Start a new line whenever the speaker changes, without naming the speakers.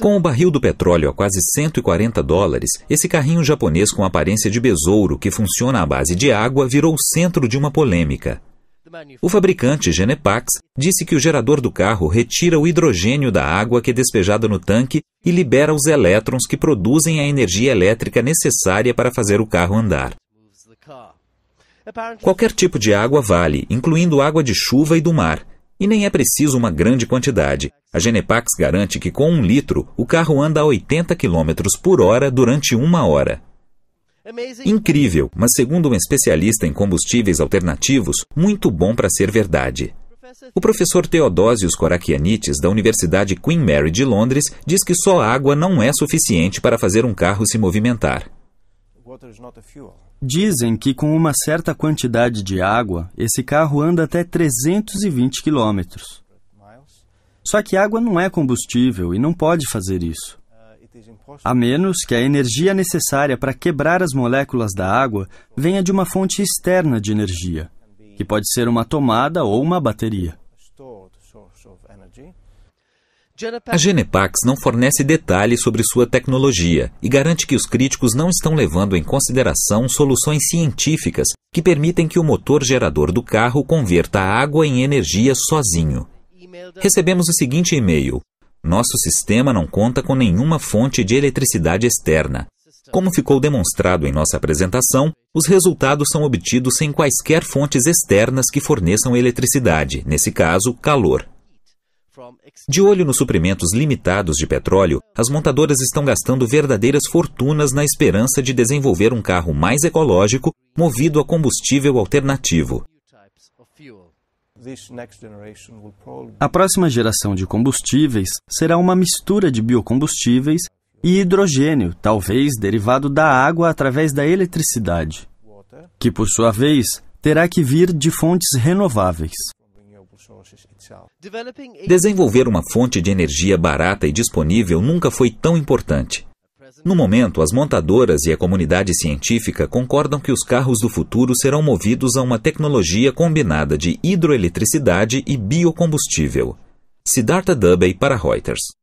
Com o barril do petróleo a quase 140 dólares, esse carrinho japonês com aparência de besouro que funciona à base de água virou o centro de uma polêmica. O fabricante Genepax disse que o gerador do carro retira o hidrogênio da água que é despejada no tanque e libera os elétrons que produzem a energia elétrica necessária para fazer o carro andar. Qualquer tipo de água vale, incluindo água de chuva e do mar, e nem é preciso uma grande quantidade. A Genepax garante que com um litro o carro anda a 80 km por hora durante uma hora. Incrível, mas segundo um especialista em combustíveis alternativos, muito bom para ser verdade. O professor Teodosios Korakianites, da Universidade Queen Mary de Londres, diz que só água não é suficiente para fazer um carro se movimentar.
Dizem que com uma certa quantidade de água, esse carro anda até 320 quilômetros. Só que água não é combustível e não pode fazer isso. Uh, a menos que a energia necessária para quebrar as moléculas da água venha de uma fonte externa de energia, que pode ser uma tomada ou uma bateria. A
Genepax não fornece detalhes sobre sua tecnologia e garante que os críticos não estão levando em consideração soluções científicas que permitem que o motor gerador do carro converta água em energia sozinho. Recebemos o seguinte e-mail: Nosso sistema não conta com nenhuma fonte de eletricidade externa. Como ficou demonstrado em nossa apresentação, os resultados são obtidos sem quaisquer fontes externas que forneçam eletricidade, nesse caso, calor. De olho nos suprimentos limitados de petróleo, as montadoras estão gastando verdadeiras fortunas na esperança de desenvolver um carro mais ecológico movido a combustível alternativo.
A próxima geração de combustíveis será uma mistura de biocombustíveis e hidrogênio, talvez derivado da água através da eletricidade,
que por sua vez terá que vir de fontes renováveis. Desenvolver uma fonte de energia barata e disponível nunca foi tão importante. No momento, as montadoras e a comunidade científica concordam que os carros do futuro serão movidos a uma tecnologia combinada de hidroeletricidade e biocombustível. Siddhartha Dubey para Reuters.